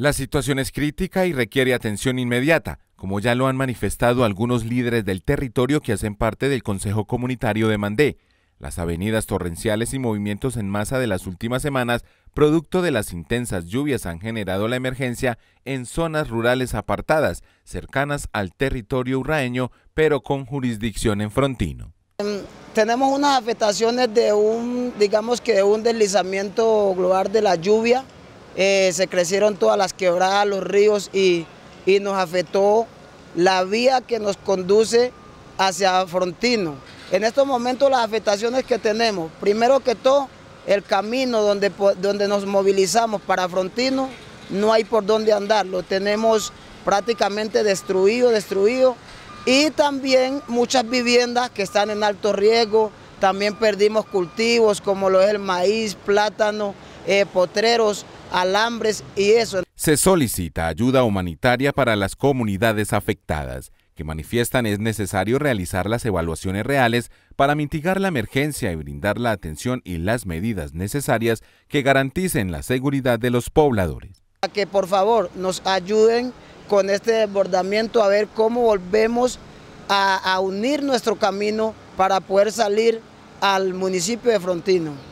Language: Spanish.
La situación es crítica y requiere atención inmediata, como ya lo han manifestado algunos líderes del territorio que hacen parte del Consejo Comunitario de Mandé. Las avenidas torrenciales y movimientos en masa de las últimas semanas, producto de las intensas lluvias, han generado la emergencia en zonas rurales apartadas, cercanas al territorio urraeño, pero con jurisdicción en frontino. Em, tenemos unas afectaciones de un, digamos que un deslizamiento global de la lluvia, eh, se crecieron todas las quebradas, los ríos y, nos afectó la vía que nos conduce hacia Frontino. En estos momentos las afectaciones que tenemos, primero que todo, el camino donde, donde nos movilizamos para Frontino, no hay por dónde andar, lo tenemos prácticamente destruido, destruido, y también muchas viviendas que están en alto riesgo, también perdimos cultivos como lo es el maíz, plátano, eh, potreros, alambres y eso. Se solicita ayuda humanitaria para las comunidades afectadas, que manifiestan es necesario realizar las evaluaciones reales para mitigar la emergencia y brindar la atención y las medidas necesarias que garanticen la seguridad de los pobladores. A que por favor nos ayuden con este desbordamiento a ver cómo volvemos a unir nuestro camino para poder salir al municipio de Frontino.